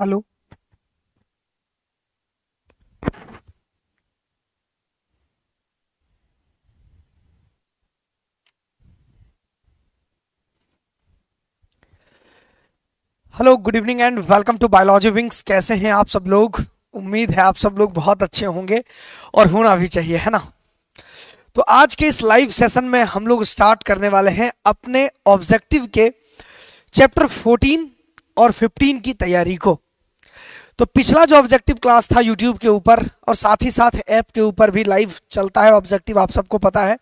hello hello good evening and welcome to biology wings कैसे हैं आप सब लोग उम्मीद है आप सब लोग बहुत अच्छे होंगे और होना भी चाहिए है ना तो आज के इस लाइव सेशन में हम लोग स्टार्ट करने वाले हैं अपने ऑब्जेक्टिव के चैप्टर 14 और 15 की तैयारी को तो पिछला जो ऑब्जेक्टिव क्लास था यूट्यूब के ऊपर और साथ ही साथ ऐप के ऊपर भी लाइव चलता है ऑब्जेक्टिव आप सबको पता है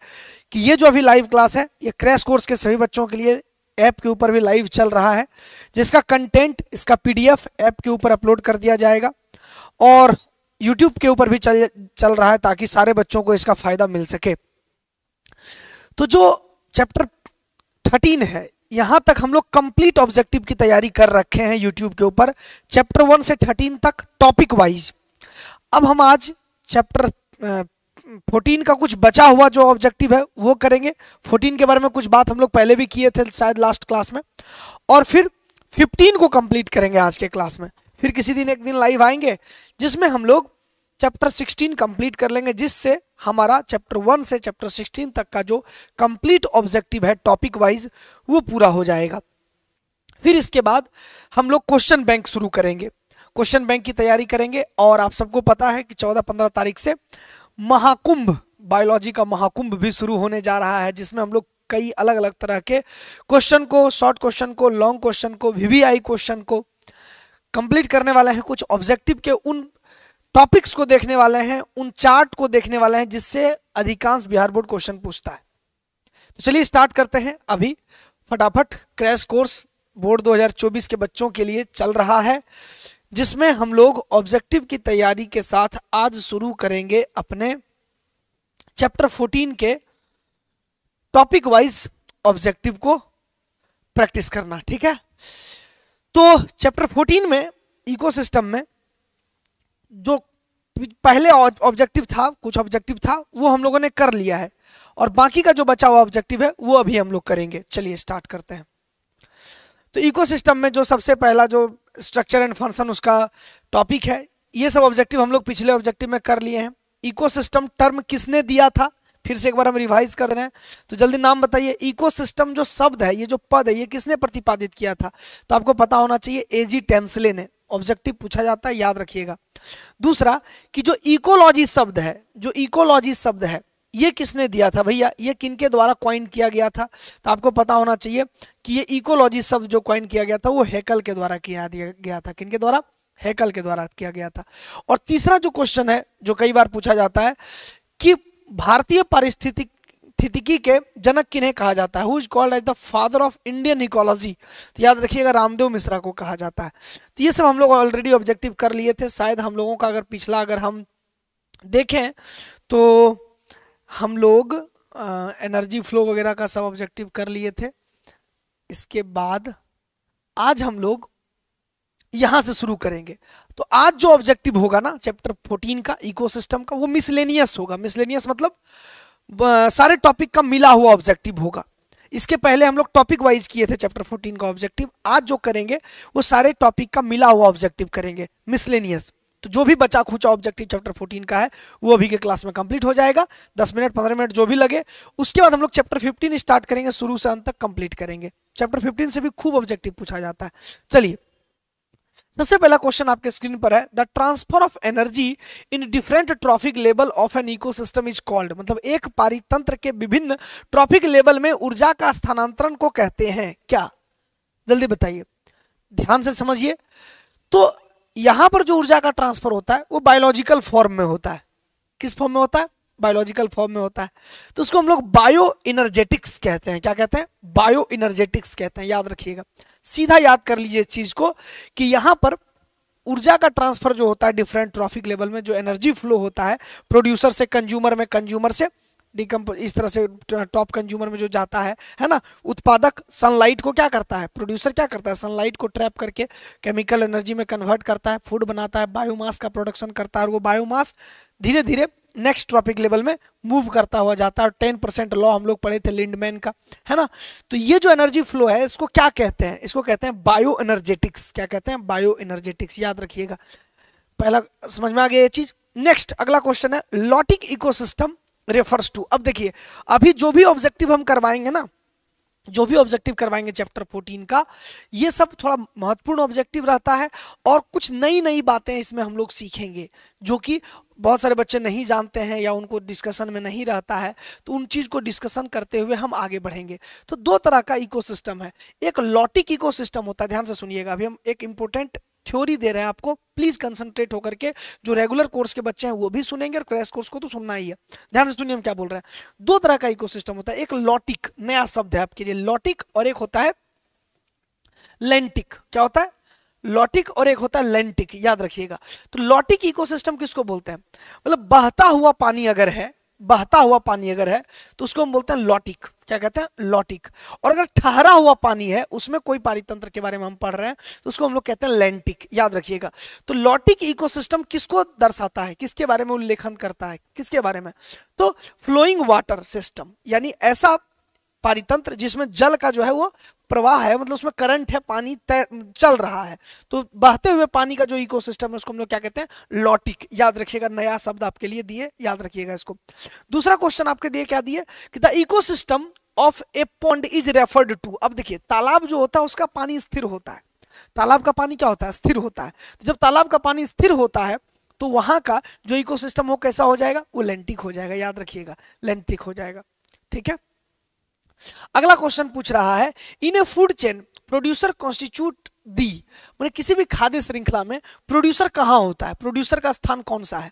कि ये जो अभी लाइव क्लास है ये क्रैश कोर्स के सभी बच्चों के लिए ऐप के ऊपर भी लाइव चल रहा है जिसका कंटेंट इसका पीडीएफ ऐप के ऊपर अपलोड कर दिया जाएगा और यूट्यूब के ऊपर भी चल चल रहा है ताकि सारे बच्चों को इसका फ़ायदा मिल सके तो जो चैप्टर थर्टीन है यहाँ तक हम लोग कंप्लीट ऑब्जेक्टिव की तैयारी कर रखे हैं यूट्यूब के ऊपर चैप्टर वन से थर्टीन तक टॉपिक वाइज अब हम आज चैप्टर फोर्टीन का कुछ बचा हुआ जो ऑब्जेक्टिव है वो करेंगे फोर्टीन के बारे में कुछ बात हम लोग पहले भी किए थे शायद लास्ट क्लास में और फिर फिफ्टीन को कंप्लीट करेंगे आज के क्लास में फिर किसी दिन एक दिन लाइव आएंगे जिसमें हम लोग चैप्टर 16 कंप्लीट कर लेंगे जिससे हमारा चैप्टर 1 से चैप्टर 16 तक का जो कंप्लीट ऑब्जेक्टिव है टॉपिक वाइज वो पूरा हो जाएगा फिर इसके बाद हम लोग क्वेश्चन बैंक शुरू करेंगे क्वेश्चन बैंक की तैयारी करेंगे और आप सबको पता है कि 14-15 तारीख से महाकुंभ बायोलॉजी का महाकुंभ भी शुरू होने जा रहा है जिसमें हम लोग कई अलग अलग तरह के क्वेश्चन को शॉर्ट क्वेश्चन को लॉन्ग क्वेश्चन को वीवीआई क्वेश्चन को कंप्लीट करने वाले हैं कुछ ऑब्जेक्टिव के उन टॉपिक्स को देखने वाले हैं उन चार्ट को देखने वाले हैं जिससे अधिकांश बिहार बोर्ड क्वेश्चन पूछता है तो चलिए स्टार्ट करते हैं अभी फटाफट क्रैश कोर्स बोर्ड 2024 के बच्चों के लिए चल रहा है जिसमें हम लोग ऑब्जेक्टिव की तैयारी के साथ आज शुरू करेंगे अपने चैप्टर 14 के टॉपिक वाइज ऑब्जेक्टिव को प्रैक्टिस करना ठीक है तो चैप्टर 14 में इकोसिस्टम में जो पहले ऑब्जेक्टिव था कुछ ऑब्जेक्टिव था वो हम लोगों ने कर लिया है और बाकी का जो बचा हुआ ऑब्जेक्टिव है वो अभी हम लोग करेंगे चलिए स्टार्ट करते हैं तो इकोसिस्टम में जो सबसे पहला जो स्ट्रक्चर एंड फंक्शन उसका टॉपिक है ये सब ऑब्जेक्टिव हम लोग पिछले ऑब्जेक्टिव में कर लिए हैं इकोसिस्टम टर्म किसने दिया था फिर से एक बार हम रिवाइज कर रहे हैं तो जल्दी नाम बताइए इकोसिस्टम जो शब्द है ये जो पद है ये किसने प्रतिपादित किया था तो आपको पता होना चाहिए ए जी टेंसले ने ऑब्जेक्टिव पूछा जाता है याद रखिएगा दूसरा कि जो इकोलॉजी शब्द है जो इकोलॉजी शब्द है ये किसने दिया था भैया ये किनके द्वारा क्वाइन किया गया था तो आपको पता होना चाहिए कि ये इकोलॉजी शब्द जो क्वाइन किया गया था वो हेकल के द्वारा किया गया था किनके द्वारा हेकल के द्वारा किया गया था और तीसरा जो क्वेश्चन है जो कई बार पूछा जाता है कि भारतीय पारिस्थितिक स्थितिकी के जनक किन्हें कहा जाता है who is called as the father of Indian ecology तो याद रखिएगा रामदेव मिश्रा को कहा जाता है तो ये सब हम लोग ऑलरेडी ऑब्जेक्टिव कर लिए थे शायद हम लोगों का अगर पिछला अगर हम देखें तो हम लोग एनर्जी फ्लो वगैरह का सब ऑब्जेक्टिव कर लिए थे इसके बाद आज हम लोग यहां से शुरू करेंगे तो आज जो ऑब्जेक्टिव होगा ना चैप्टर 14 का इकोसिस्टम का वो मिसलेनियस होगा मिसलेनियस मतलब सारे टॉपिक का मिला हुआ ऑब्जेक्टिव होगा इसके पहले हम लोग टॉपिक वाइज किए थे चैप्टर 14 का ऑब्जेक्टिव आज जो करेंगे वो सारे टॉपिक का मिला हुआ ऑब्जेक्टिव करेंगे मिसलेनियस तो जो भी बचा खुचा ऑब्जेक्टिव चैप्टर 14 का है वो अभी के क्लास में कंप्लीट हो जाएगा 10 मिनट 15 मिनट जो भी लगे उसके बाद हम लोग चैप्टर 15 स्टार्ट करेंगे शुरू से अंत तक कंप्लीट करेंगे चैप्टर 15 से भी खूब ऑब्जेक्टिव पूछा जाता है चलिए सबसे पहला क्वेश्चन आपके स्क्रीन पर है the transfer of energy in different trophic level of an ecosystem is called मतलब एक पारितंत्र के विभिन्न ट्रॉफिक लेवल में ऊर्जा का स्थानांतरण को कहते हैं क्या जल्दी बताइए ध्यान से समझिए तो यहां पर जो ऊर्जा का ट्रांसफर होता है वो बायोलॉजिकल फॉर्म में होता है किस फॉर्म में होता है बायोलॉजिकल फॉर्म में होता है तो उसको हम लोग बायो इनर्जेटिक्स कहते हैं क्या कहते हैं बायो इनर्जेटिक्स कहते हैं याद रखिएगा सीधा याद कर लीजिए इस चीज को कि यहां पर ऊर्जा का ट्रांसफर जो होता है डिफरेंट ट्रॉफिक लेवल में जो एनर्जी फ्लो होता है प्रोड्यूसर से कंज्यूमर में कंज्यूमर से डिकम्प इस तरह से टॉप कंज्यूमर में जो जाता है है ना उत्पादक सनलाइट को क्या करता है प्रोड्यूसर क्या करता है सनलाइट को ट्रैप करके केमिकल एनर्जी में कन्वर्ट करता है फूड बनाता है बायोमास का प्रोडक्शन करता है और वो बायोमास धीरे धीरे नेक्स्ट ट्रॉपिक लेवल में मूव करता हुआ जाता है और टेन परसेंट लॉ हम लोग पढ़े थे लिंडमैन का है ना तो ये जो एनर्जी फ्लो है इसको क्या कहते हैं इसको कहते हैं बायो एनर्जेटिक्स क्या कहते हैं बायो एनर्जेटिक्स याद रखिएगा पहला समझ में आ गया ये चीज नेक्स्ट अगला क्वेश्चन है लॉटिक इकोसिस्टम रेफर्स टू अब देखिए अभी जो भी ऑब्जेक्टिव हम करवाएंगे ना जो भी ऑब्जेक्टिव करवाएंगे चैप्टर 14 का ये सब थोड़ा महत्वपूर्ण ऑब्जेक्टिव रहता है और कुछ नई नई बातें इसमें हम लोग सीखेंगे जो कि बहुत सारे बच्चे नहीं जानते हैं या उनको डिस्कशन में नहीं रहता है तो उन चीज़ को डिस्कशन करते हुए हम आगे बढ़ेंगे तो दो तरह का इकोसिस्टम है एक लॉटिक इकोसिस्टम होता है ध्यान से सुनिएगा अभी हम एक इंपॉर्टेंट थ्योरी दे रहे हैं आपको प्लीज कंसंट्रेट होकर के जो रेगुलर कोर्स के बच्चे हैं वो भी सुनेंगे और क्रैश कोर्स को तो सुनना ही है ध्यान से सुनिए हम क्या बोल रहे हैं दो तरह का इको होता है एक लॉटिक नया शब्द है आपके लिए लॉटिक और एक होता है लेंटिक क्या होता है लॉटिक और एक होता है लेंटिक याद रखिएगा तो लॉटिक इकोसिस्टम किसको बोलते हैं मतलब बहता हुआ पानी अगर है बहता हुआ पानी अगर है तो उसको हम बोलते हैं लॉटिक क्या कहते हैं लॉटिक और अगर ठहरा हुआ पानी है उसमें कोई पारितंत्र के बारे में हम पढ़ रहे हैं तो उसको हम लोग कहते हैं लेंटिक याद रखिएगा तो लॉटिक इकोसिस्टम किसको दर्शाता है किसके बारे में उल्लेखन करता है किसके बारे में तो फ्लोइंग वाटर सिस्टम यानी ऐसा पारितंत्र जिसमें जल का जो है वो प्रवाह है मतलब उसमें करंट है पानी तैर चल रहा है तो बहते हुए पानी का जो इकोसिस्टम है उसको हम लोग क्या कहते हैं लॉटिक याद रखिएगा नया शब्द आपके लिए दिए याद रखिएगा इसको दूसरा क्वेश्चन आपके दिए क्या दिए कि the ecosystem of a pond is referred to अब देखिए तालाब जो होता है उसका पानी स्थिर होता है तालाब का पानी क्या होता है स्थिर होता है तो जब तालाब का पानी स्थिर होता है तो वहां का जो इकोसिस्टम हो कैसा हो जाएगा वो लेंटिक हो जाएगा याद रखिएगा लेंटिक हो जाएगा ठीक है अगला क्वेश्चन पूछ रहा है in a food chain producer constitute the मतलब किसी भी खाद्य श्रृंखला में प्रोड्यूसर कहाँ होता है प्रोड्यूसर का स्थान कौन सा है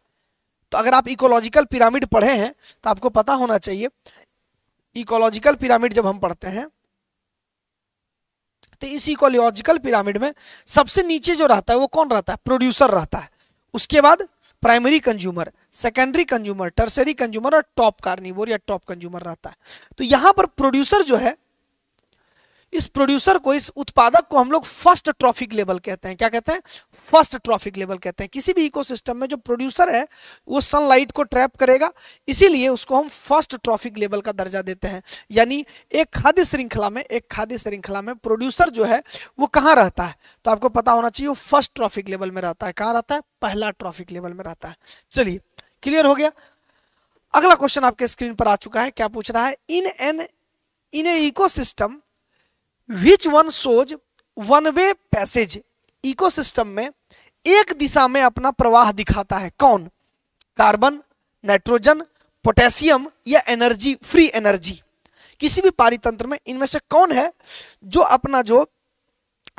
तो अगर आप इकोलॉजिकल पिरामिड पढ़े हैं तो आपको पता होना चाहिए इकोलॉजिकल पिरामिड जब हम पढ़ते हैं तो इस इकोलॉजिकल पिरामिड में सबसे नीचे जो रहता है वो कौन रहता है प्रोड्यूसर रहता है उसके बाद primary consumer secondary consumer tertiary consumer और टॉप कार्निवोर या टॉप कंज्यूमर रहता है तो यहां पर प्रोड्यूसर जो है इस प्रोड्यूसर को इस उत्पादक को हम लोग फर्स्ट ट्रॉफिक लेवल कहते हैं क्या कहते हैं फर्स्ट ट्रॉफिक लेवल कहते हैं किसी भी इकोसिस्टम में जो प्रोड्यूसर है वो सनलाइट को ट्रैप करेगा इसीलिए उसको हम फर्स्ट ट्रॉफिक लेवल का दर्जा देते हैं यानी एक खाद्य श्रृंखला में एक खाद्य श्रृंखला में प्रोड्यूसर जो है वो कहाँ रहता है तो आपको पता होना चाहिए वो फर्स्ट ट्रॉफिक लेवल में रहता है कहाँ रहता है पहला ट्रॉफिक लेवल में रहता है चलिए क्लियर हो गया अगला क्वेश्चन आपके स्क्रीन पर आ चुका है क्या पूछ रहा है in an in ecosystem which one shows one way passage ecosystem में एक दिशा में अपना प्रवाह दिखाता है कौन कार्बन नाइट्रोजन पोटेशियम या एनर्जी फ्री एनर्जी किसी भी पारितंत्र में इनमें से कौन है जो अपना जो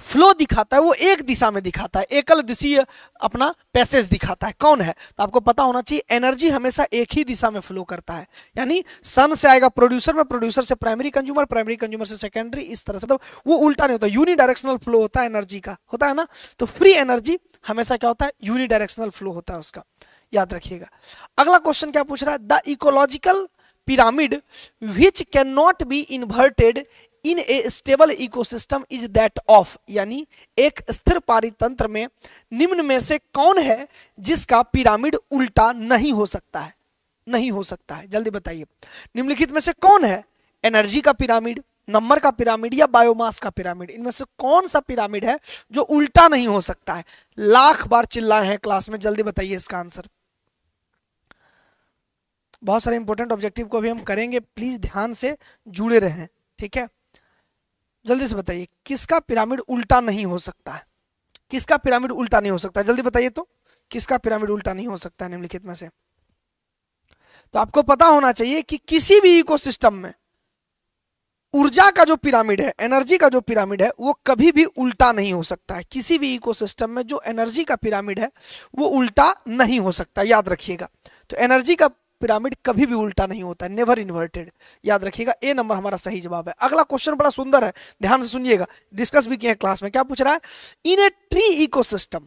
फ्लो दिखाता है वो एक दिशा में दिखाता है एकल दिशीय अपना पैसेज दिखाता है कौन है तो आपको पता होना चाहिए एनर्जी हमेशा एक ही दिशा में फ्लो करता है यानी सन से आएगा प्रोड्यूसर में प्रोड्यूसर से प्राइमरी कंज्यूमर प्राइमरी कंज्यूमर से सेकेंडरी इस तरह से तो वो उल्टा नहीं होता यूनि डायरेक्शनल फ्लो होता है एनर्जी का होता है ना तो फ्री एनर्जी हमेशा क्या होता है यूनि डायरेक्शनल फ्लो होता है उसका याद रखिएगा अगला क्वेश्चन क्या पूछ रहा है the ecological pyramid which can not be inverted in a stable ecosystem is that of यानी एक स्थिर पारितंत्र में निम्न में से कौन है जिसका पिरामिड उल्टा नहीं हो सकता है नहीं हो सकता है जल्दी बताइए निम्नलिखित में से कौन है एनर्जी का पिरामिड नंबर का पिरामिड या बायोमास का पिरामिड इनमें से कौन सा पिरामिड है जो उल्टा नहीं हो सकता है लाख बार चिल्लाए हैं क्लास में जल्दी बताइए इसका आंसर बहुत सारे इंपोर्टेंट ऑब्जेक्टिव को भी हम करेंगे प्लीज ध्यान से जुड़े रहें ठीक है जल्दी से बताइए किसका पिरामिड उल्टा नहीं हो सकता है किसका पिरामिड उल्टा नहीं हो सकता है जल्दी बताइए तो किसका पिरामिड उल्टा नहीं हो सकता है निम्नलिखित में से तो आपको पता होना चाहिए कि किसी भी इकोसिस्टम में ऊर्जा का जो पिरामिड है एनर्जी का जो पिरामिड है वो कभी भी उल्टा नहीं हो सकता है किसी भी इकोसिस्टम में जो एनर्जी का पिरामिड है वो उल्टा नहीं हो सकता याद रखिएगा तो एनर्जी का पिरामिड कभी भी उल्टा नहीं होता है नेवर इन्वर्टेड याद रखिएगा ए नंबर हमारा सही जवाब है अगला क्वेश्चन बड़ा सुंदर है ध्यान से सुनिएगा डिस्कस भी किए हैं क्लास में क्या पूछ रहा है इन ए ट्री इकोसिस्टम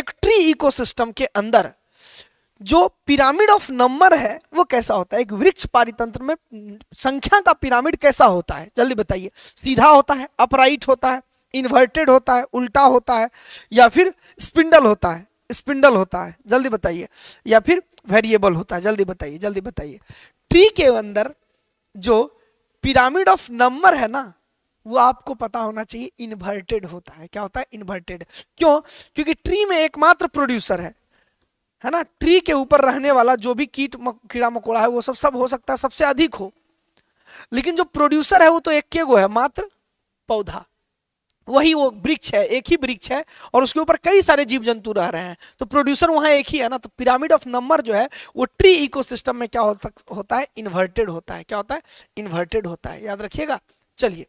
एक ट्री इकोसिस्टम के अंदर जो पिरामिड ऑफ नंबर है वो कैसा होता है एक वृक्ष पारितंत्र में संख्या का पिरामिड कैसा होता है जल्दी बताइए सीधा होता है अपराइट होता है इन्वर्टेड होता है उल्टा होता है या फिर स्पिंडल होता है स्पिंडल होता है जल्दी बताइए या फिर वेरिएबल होता है जल्दी बताइए जल्दी बताइए ट्री के अंदर जो पिरामिड ऑफ नंबर है ना वो आपको पता होना चाहिए इन्वर्टेड होता है क्या होता है इन्वर्टेड क्यों क्योंकि ट्री में एकमात्र प्रोड्यूसर है है ना ट्री के ऊपर रहने वाला जो भी कीट कीड़ा मकोड़ा है वो सब सब हो सकता है सबसे अधिक हो लेकिन जो प्रोड्यूसर है वो तो एक के गो है मात्र पौधा वही वो वृक्ष है एक ही वृक्ष है और उसके ऊपर कई सारे जीव जंतु रह रहे हैं तो प्रोड्यूसर वहां एक ही है ना तो पिरामिड ऑफ नंबर जो है वो ट्री इकोसिस्टम में क्या होता होता है इन्वर्टेड होता है क्या होता है इन्वर्टेड होता है याद रखिएगा चलिए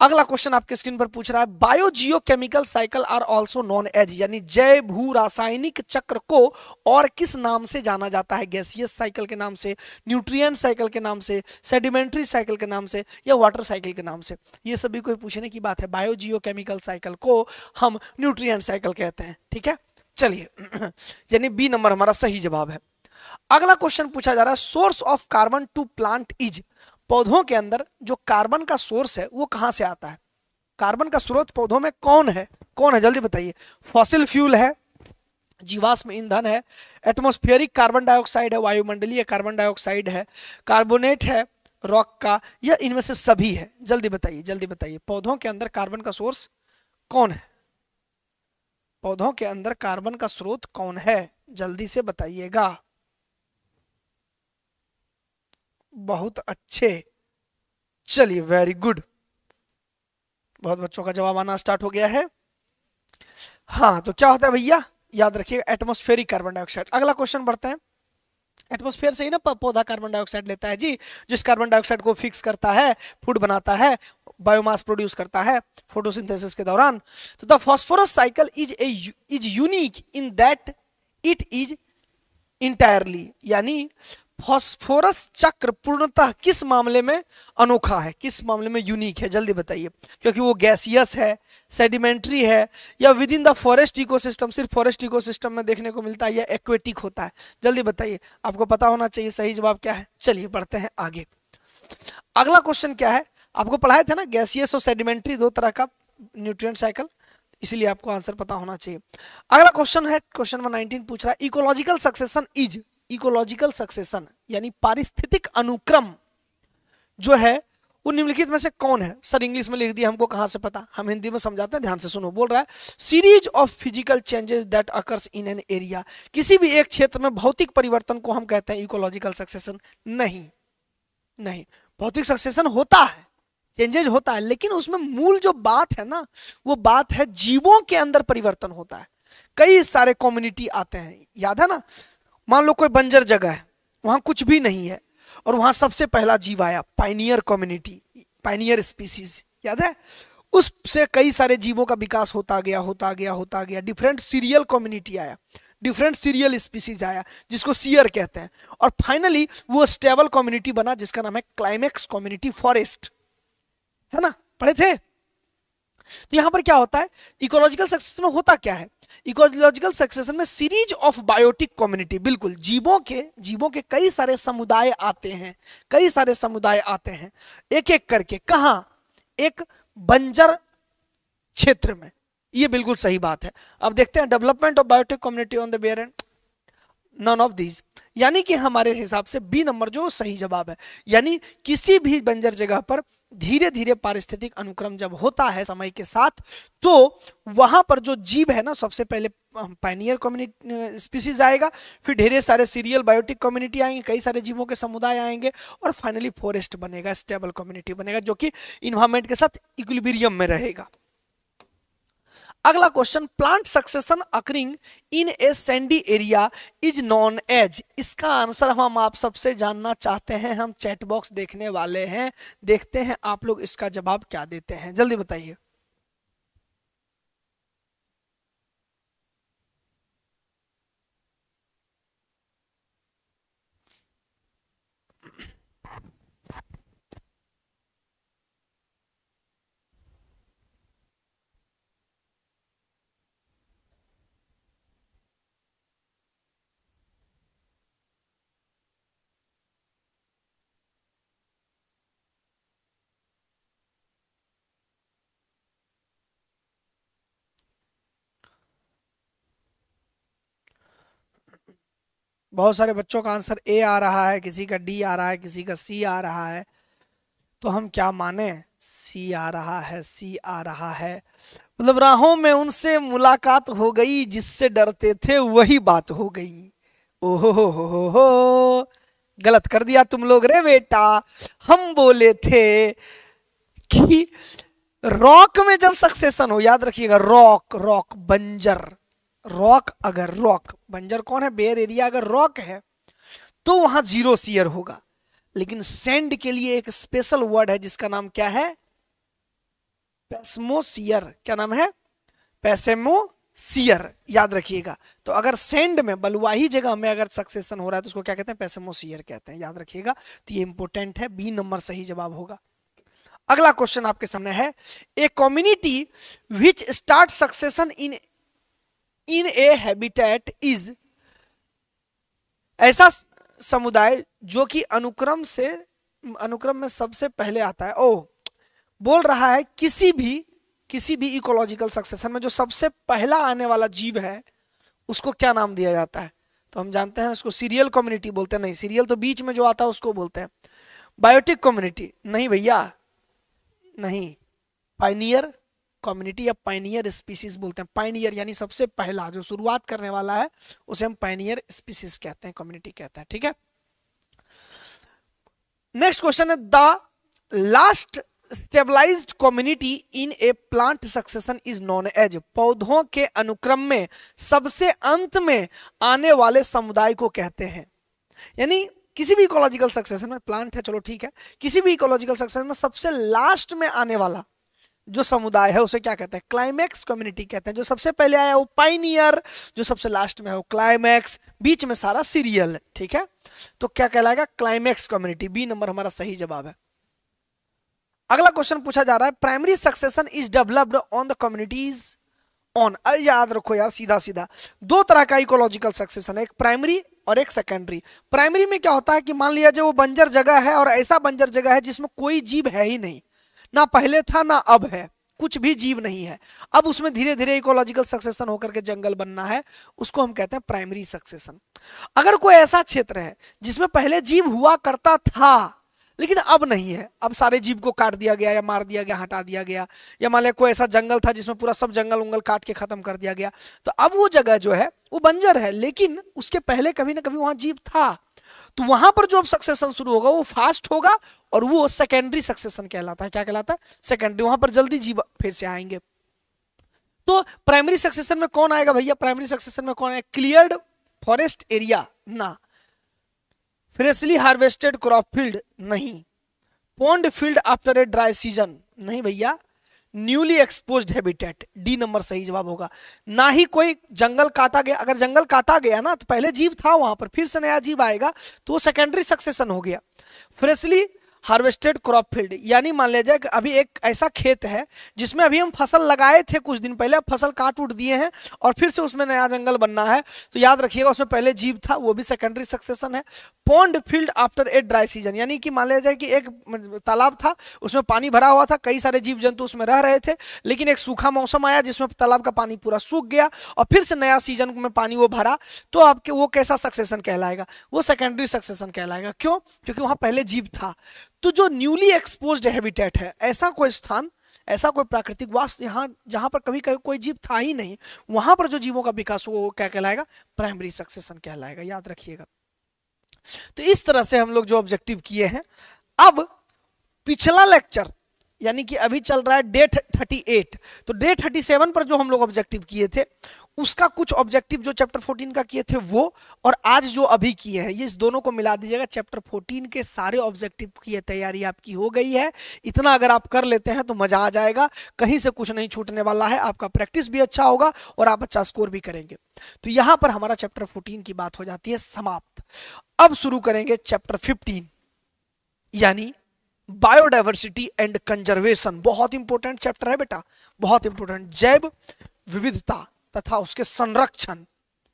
अगला क्वेश्चन आपके स्क्रीन पर पूछ रहा है biogeochemical cycle are also known as यानी जय भू रासायनिक चक्र को और किस नाम से जाना जाता है गैसियस साइकिल के नाम से न्यूट्रिएंट साइकिल के नाम से सेडिमेंट्री साइकिल के नाम से या वाटर साइकिल के नाम से ये सभी कोई पूछने की बात है बायो जियो केमिकल साइकिल को हम न्यूट्रिय साइकिल कहते हैं ठीक है चलिए यानी बी नंबर हमारा सही जवाब है अगला क्वेश्चन पूछा जा रहा है source of carbon to plant is पौधों के अंदर जो कार्बन का सोर्स है वो कहाँ से आता है कार्बन का स्रोत पौधों में कौन है कौन है जल्दी बताइए फॉसिल फ्यूल है जीवाश्म ईंधन है एटमोस्फेरिक कार्बन डाइऑक्साइड है वायुमंडलीय कार्बन डाइऑक्साइड है कार्बोनेट है रॉक का या इनमें से सभी है जल्दी बताइए जल्दी बताइए पौधों के अंदर कार्बन का सोर्स कौन है पौधों के अंदर कार्बन का स्रोत कौन है जल्दी से बताइएगा बहुत अच्छे चलिए वेरी गुड बहुत बच्चों का जवाब आना स्टार्ट हो गया है हाँ तो क्या होता है भैया याद रखिएगा एटमोस्फेरिक कार्बन डाइऑक्साइड अगला क्वेश्चन बढ़ते हैं एटमोस्फेयर से ही ना पौधा कार्बन डाइऑक्साइड लेता है जी जिस कार्बन डाइऑक्साइड को फिक्स करता है फूड बनाता है बायोमास प्रोड्यूस करता है फोटोसिंथेसिस के दौरान तो the phosphorus cycle is a is unique in that it is entirely यानी फॉस्फोरस चक्र पूर्णतः किस मामले में अनोखा है किस मामले में यूनिक है जल्दी बताइए क्योंकि वो गैसियस है सेडिमेंट्री है या within the forest ecosystem सिर्फ फॉरेस्ट इकोसिस्टम में देखने को मिलता है या एक्वेटिक होता है जल्दी बताइए आपको पता होना चाहिए सही जवाब क्या है चलिए बढ़ते हैं आगे अगला क्वेश्चन क्या है आपको पढ़ाए थे ना गैसियस और सेडिमेंट्री दो तरह का न्यूट्रिएंट साइकिल इसीलिए आपको आंसर पता होना चाहिए अगला क्वेश्चन है क्वेश्चन नंबर 19 पूछ रहा है ecological succession is ecological succession यानी पारिस्थितिक अनुक्रम जो है वो निम्नलिखित में से कौन है सर इंग्लिश में लिख दिया हमको कहां से पता हम हिंदी में समझाते हैं ध्यान से सुनो बोल रहा है series of physical changes that occurs in an area किसी भी एक क्षेत्र में भौतिक परिवर्तन को हम कहते हैं इकोलॉजिकल सक्सेशन नहीं नहीं भौतिक सक्सेशन होता है चेंजेज होता है लेकिन उसमें मूल जो बात है ना वो बात है जीवों के अंदर परिवर्तन होता है कई सारे कम्युनिटी आते हैं याद है ना मान लो कोई बंजर जगह है वहां कुछ भी नहीं है और वहां सबसे पहला जीव आया पाइनियर कम्युनिटी पाइनियर स्पीसीज याद है उससे कई सारे जीवों का विकास होता गया होता गया होता गया डिफरेंट सीरियल कम्युनिटी आया डिफरेंट सीरियल स्पीसीज आया जिसको सीयर कहते हैं और फाइनली वो स्टेबल कम्युनिटी बना जिसका नाम है क्लाइमेक्स कम्युनिटी फॉरेस्ट है ना पढ़े थे तो यहां पर क्या होता है इकोलॉजिकल सक्सेस में होता क्या है इकोलॉजिकल सक्सेशन में सीरीज ऑफ बायोटिक कम्युनिटी बिल्कुल जीवों के जीवों के कई सारे समुदाय आते हैं कई सारे समुदाय आते हैं एक एक करके कहा एक बंजर क्षेत्र में ये बिल्कुल सही बात है अब देखते हैं development of biotic community on the bare and none of these यानी कि हमारे हिसाब से बी नंबर जो सही जवाब है यानी किसी भी बंजर जगह पर धीरे धीरे पारिस्थितिक अनुक्रम जब होता है समय के साथ तो वहां पर जो जीव है ना सबसे पहले पाइनियर कम्युनिटी स्पीसीज आएगा फिर ढेरे सारे सीरियल बायोटिक कम्युनिटी आएंगे कई सारे जीवों के समुदाय आएंगे और फाइनली फॉरेस्ट बनेगा स्टेबल कम्युनिटी बनेगा जो कि इन्वायरमेंट के साथ इक्विबीरियम में रहेगा अगला question plant succession occurring in a sandy area is known as इसका आंसर हम आप सबसे जानना चाहते हैं हम चैट बॉक्स देखने वाले हैं देखते हैं आप लोग इसका जवाब क्या देते हैं जल्दी बताइए बहुत सारे बच्चों का आंसर ए आ रहा है किसी का डी आ रहा है किसी का सी आ रहा है तो हम क्या माने सी आ रहा है सी आ रहा है मतलब राहों में उनसे मुलाकात हो गई जिससे डरते थे वही बात हो गई ओहो हो हो हो गलत कर दिया तुम लोग रे बेटा हम बोले थे कि रॉक में जब सक्सेशन हो याद रखिएगा रॉक रॉक बंजर रॉक अगर रॉक बंजर कौन है बेयर एरिया अगर रॉक है तो वहां जीरो सीयर होगा लेकिन सेंड के लिए एक स्पेशल वर्ड है जिसका नाम क्या है पेस्मोसियर क्या नाम है पेसेमोसियर याद रखिएगा तो अगर सेंड में बलुआही जगह में अगर सक्सेशन हो रहा है तो उसको क्या कहते हैं पेसेमोसियर कहते हैं याद रखिएगा तो ये इंपोर्टेंट है बी नंबर सही जवाब होगा अगला क्वेश्चन आपके सामने है a community which start succession in in a habitat is ऐसा समुदाय जो कि अनुक्रम से अनुक्रम में सबसे पहले आता है ओ बोल रहा है किसी भी किसी भी इकोलॉजिकल सक्सेसन में जो सबसे पहला आने वाला जीव है उसको क्या नाम दिया जाता है तो हम जानते हैं उसको सीरियल कम्युनिटी बोलते हैं नहीं सीरियल तो बीच में जो आता है उसको बोलते हैं बायोटिक कम्युनिटी नहीं भैया नहीं पाइनियर कम्युनिटी या पाइनियर स्पीसीज बोलते हैं पाइनियर यानी सबसे पहला जो शुरुआत करने वाला है उसे हम पाइनियर स्पीसीज कहते हैं कम्युनिटी कहते हैं ठीक है नेक्स्ट क्वेश्चन है the last stabilized community in a plant succession is known as पौधों के अनुक्रम में सबसे अंत में आने वाले समुदाय को कहते हैं यानी किसी भी इकोलॉजिकल सक्सेशन में प्लांट है चलो ठीक है किसी भी इकोलॉजिकल सक्सेशन में सबसे लास्ट में आने वाला जो समुदाय है उसे क्या कहते हैं क्लाइमैक्स कम्युनिटी कहते हैं जो सबसे पहले आया वो पाइनियर जो सबसे लास्ट में है वो क्लाइमैक्स बीच में सारा सीरियल ठीक है तो क्या कहलाएगा क्लाइमैक्स कम्युनिटी बी नंबर हमारा सही जवाब है अगला क्वेश्चन पूछा जा रहा है primary succession is developed on the communities on याद रखो यार सीधा सीधा दो तरह का इकोलॉजिकल सक्सेशन है एक प्राइमरी और एक सेकेंडरी प्राइमरी में क्या होता है कि मान लिया जाए वो बंजर जगह है और ऐसा बंजर जगह है जिसमें कोई जीव है ही नहीं ना पहले था ना अब है कुछ भी जीव नहीं है अब उसमें धीरे धीरे इकोलॉजिकल सक्सेशन होकर के जंगल बनना है उसको हम कहते हैं प्राइमरी सक्सेशन अगर कोई ऐसा क्षेत्र है जिसमें पहले जीव हुआ करता था लेकिन अब नहीं है अब सारे जीव को काट दिया गया या मार दिया गया हटा दिया गया या मान लिया कोई ऐसा जंगल था जिसमें पूरा सब जंगल उंगल काट के खत्म कर दिया गया तो अब वो जगह जो है वो बंजर है लेकिन उसके पहले कभी ना कभी वहां जीव था तो वहां पर जो अब सक्सेशन शुरू होगा वो फास्ट होगा और वो सेकेंडरी सक्सेशन कहलाता है क्या कहलाता है सेकेंडरी वहां पर जल्दी जीव फिर से आएंगे तो प्राइमरी सक्सेशन में कौन आएगा भैया प्राइमरी सक्सेशन में कौन आएगा क्लियर्ड फॉरेस्ट एरिया ना फ्रेशली हार्वेस्टेड क्रॉप फील्ड नहीं pond field after a dry season नहीं भैया newly expose habitat D number सही जवाब होगा ना ही कोई जंगल काटा गया अगर जंगल काटा गया ना तो पहले जीव था वहां पर फिर से नया जीव आएगा तो वो सेकेंडरी सक्सेशन हो गया फ्रेशली हार्वेस्टेड क्रॉप फील्ड यानी मान लिया जाए कि अभी एक ऐसा खेत है जिसमें अभी हम फसल लगाए थे कुछ दिन पहले फसल काट उट दिए हैं और फिर से उसमें नया जंगल बनना है तो याद रखिएगा उसमें पहले जीव था वो भी सेकेंडरी सक्सेशन है pond field after a dry season यानी कि मान लिया जाए कि एक तालाब था उसमें पानी भरा हुआ था कई सारे जीव जंतु उसमें रह रहे थे लेकिन एक सूखा मौसम आया जिसमें तालाब का पानी पूरा सूख गया और फिर से नया सीजन में पानी वो भरा तो आपके वो कैसा सक्सेशन कहलाएगा वो सेकेंडरी सक्सेशन कहलाएगा क्यों क्योंकि वहाँ पहले जीव था तो जो न्यूली एक्सपोज हैबिटेट है ऐसा कोई स्थान ऐसा कोई प्राकृतिक वास यहाँ जहाँ पर कभी कभी कोई जीव था ही नहीं वहाँ पर जो जीवों का विकास वो क्या कहलाएगा प्राइमरी सक्सेशन कहलाएगा याद रखिएगा तो इस तरह से हम लोग जो ऑब्जेक्टिव किए हैं अब पिछला लेक्चर यानी कि अभी चल रहा है डे थर्टी एट तो डे थर्टी सेवन पर जो हम लोग ऑब्जेक्टिव किए थे उसका कुछ ऑब्जेक्टिव जो चैप्टर 14 का किए थे वो और आज जो अभी किए हैं ये इस दोनों को मिला दीजिएगा चैप्टर 14 के सारे ऑब्जेक्टिव की तैयारी आपकी हो गई है इतना अगर आप कर लेते हैं तो मजा आ जाएगा कहीं से कुछ नहीं छूटने वाला है आपका प्रैक्टिस भी अच्छा होगा और आप अच्छा स्कोर भी करेंगे तो यहां पर हमारा चैप्टर फोर्टीन की बात हो जाती है समाप्त अब शुरू करेंगे चैप्टर फिफ्टीन यानी बायोडाइवर्सिटी एंड कंजर्वेशन बहुत इंपॉर्टेंट चैप्टर है बेटा बहुत इंपॉर्टेंट जैव विविधता तथा उसके संरक्षण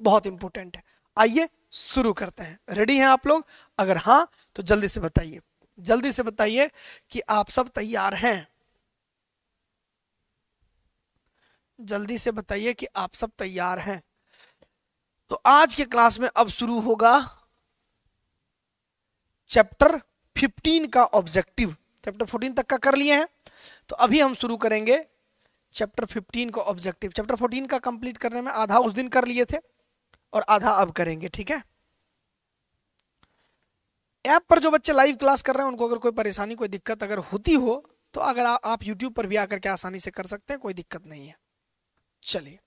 बहुत इंपॉर्टेंट है आइए शुरू करते हैं रेडी हैं आप लोग अगर हाँ तो जल्दी से बताइए जल्दी से बताइए कि आप सब तैयार हैं जल्दी से बताइए कि आप सब तैयार हैं तो आज के क्लास में अब शुरू होगा चैप्टर 15 का ऑब्जेक्टिव चैप्टर 14 तक का कर लिए हैं तो अभी हम शुरू करेंगे चैप्टर 15 को ऑब्जेक्टिव चैप्टर 14 का कंप्लीट करने में आधा उस दिन कर लिए थे और आधा अब करेंगे ठीक है ऐप पर जो बच्चे लाइव क्लास कर रहे हैं उनको अगर कोई परेशानी कोई दिक्कत अगर होती हो तो अगर आ, आप यूट्यूब पर भी आकर के आसानी से कर सकते हैं कोई दिक्कत नहीं है चलिए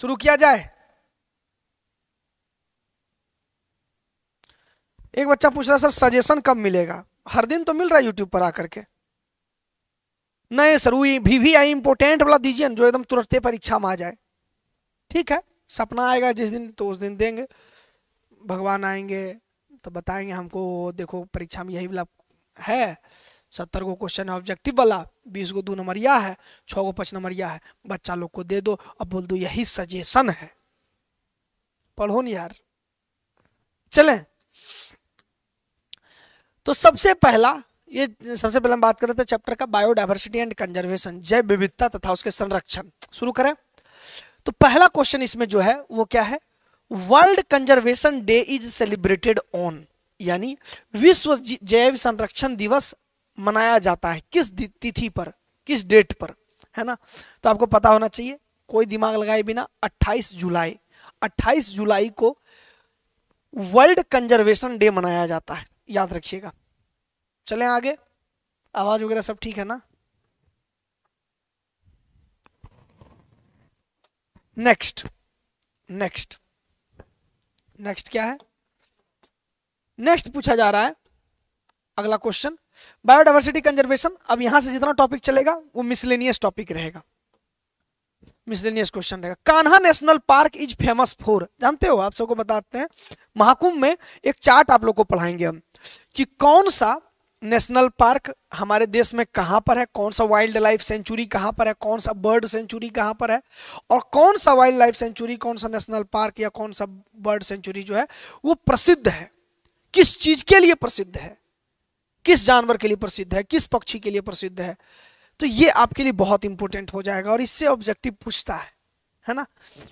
शुरू किया जाए एक बच्चा पूछ रहा सर सजेशन कब मिलेगा हर दिन तो मिल रहा है यूट्यूब पर आकर के नए सरुई भी भी आई इम्पोर्टेंट वाला दीजिए जो एकदम तुरंत परीक्षा में आ जाए ठीक है सपना आएगा जिस दिन तो उस दिन देंगे भगवान आएंगे तो बताएंगे हमको देखो परीक्षा में यही वाला है सत्तर को क्वेश्चन है ऑब्जेक्टिव वाला बीस को दो नंबरिया है छः को पाँच नंबरिया है बच्चा लोग को दे दो अब बोल दो यही सजेशन है पढ़ो नहीं यार चलें तो सबसे पहला ये सबसे पहले हम बात कर रहे थे चैप्टर का बायोडाइवर्सिटी एंड कंजर्वेशन जैव विविधता तथा उसके संरक्षण शुरू करें तो पहला क्वेश्चन इसमें जो है वो क्या है world conservation day is celebrated on यानी विश्व जैव संरक्षण दिवस मनाया जाता है किस तिथि पर किस डेट पर है ना तो आपको पता होना चाहिए कोई दिमाग लगाए बिना 28 जुलाई 28 जुलाई को वर्ल्ड कंजर्वेशन डे मनाया जाता है याद रखिएगा चलें आगे आवाज़ वगैरह सब ठीक है ना नेक्स्ट नेक्स्ट नेक्स्ट क्या है नेक्स्ट पूछा जा रहा है अगला क्वेश्चन बायोडाइवर्सिटी कंजर्वेशन अब यहां से जितना टॉपिक चलेगा वो मिसलेनियस टॉपिक रहेगा मिसलेनियस क्वेश्चन रहेगा Kanha national park is famous for जानते हो आप सबको बताते हैं महाकुंभ में एक चार्ट आप लोग को पढ़ाएंगे हम कि कौन सा नेशनल पार्क हमारे देश में कहाँ पर है कौन सा वाइल्ड लाइफ सेंचुरी कहाँ पर है कौन सा बर्ड सेंचुरी कहाँ पर है और कौन सा वाइल्ड लाइफ सेंचुरी कौन सा नेशनल पार्क या कौन सा बर्ड सेंचुरी जो है वो प्रसिद्ध है किस चीज के लिए प्रसिद्ध है किस जानवर के लिए प्रसिद्ध है किस पक्षी के लिए प्रसिद्ध है तो ये आपके लिए बहुत इंपॉर्टेंट हो जाएगा और इससे ऑब्जेक्टिव पूछता है है ना